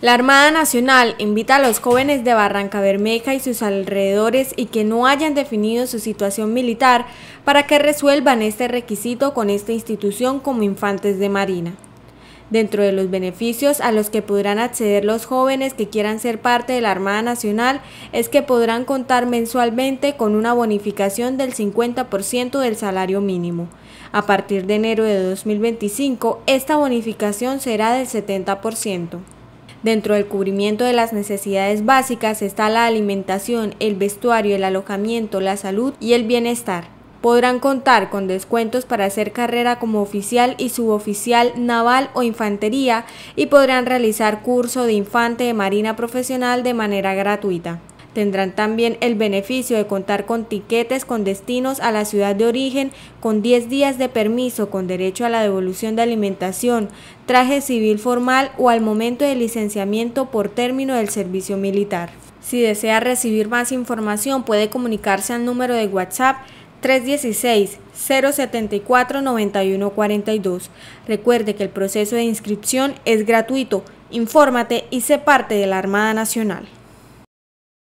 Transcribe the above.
La Armada Nacional invita a los jóvenes de Barranca Bermeja y sus alrededores y que no hayan definido su situación militar para que resuelvan este requisito con esta institución como infantes de marina. Dentro de los beneficios a los que podrán acceder los jóvenes que quieran ser parte de la Armada Nacional es que podrán contar mensualmente con una bonificación del 50% del salario mínimo. A partir de enero de 2025, esta bonificación será del 70%. Dentro del cubrimiento de las necesidades básicas está la alimentación, el vestuario, el alojamiento, la salud y el bienestar podrán contar con descuentos para hacer carrera como oficial y suboficial naval o infantería y podrán realizar curso de infante de marina profesional de manera gratuita. Tendrán también el beneficio de contar con tiquetes con destinos a la ciudad de origen, con 10 días de permiso con derecho a la devolución de alimentación, traje civil formal o al momento de licenciamiento por término del servicio militar. Si desea recibir más información puede comunicarse al número de WhatsApp 316-074-9142. Recuerde que el proceso de inscripción es gratuito. Infórmate y sé parte de la Armada Nacional.